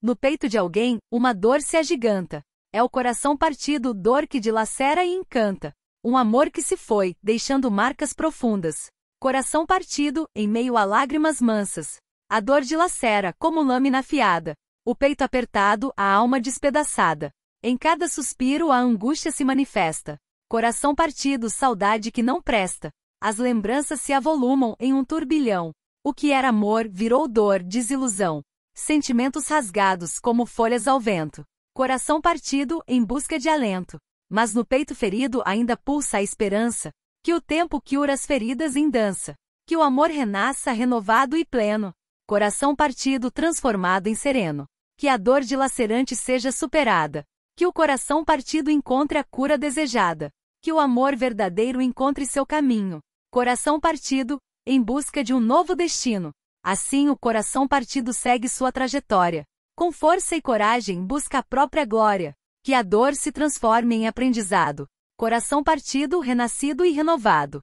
No peito de alguém, uma dor se agiganta. É o coração partido, dor que dilacera e encanta. Um amor que se foi, deixando marcas profundas. Coração partido, em meio a lágrimas mansas. A dor dilacera, como lâmina afiada. O peito apertado, a alma despedaçada. Em cada suspiro a angústia se manifesta. Coração partido, saudade que não presta. As lembranças se avolumam em um turbilhão. O que era amor virou dor, desilusão. Sentimentos rasgados como folhas ao vento. Coração partido em busca de alento. Mas no peito ferido ainda pulsa a esperança. Que o tempo cura as feridas em dança. Que o amor renasça renovado e pleno. Coração partido transformado em sereno. Que a dor dilacerante seja superada. Que o coração partido encontre a cura desejada. Que o amor verdadeiro encontre seu caminho. Coração partido, em busca de um novo destino. Assim o coração partido segue sua trajetória. Com força e coragem busca a própria glória. Que a dor se transforme em aprendizado. Coração partido, renascido e renovado.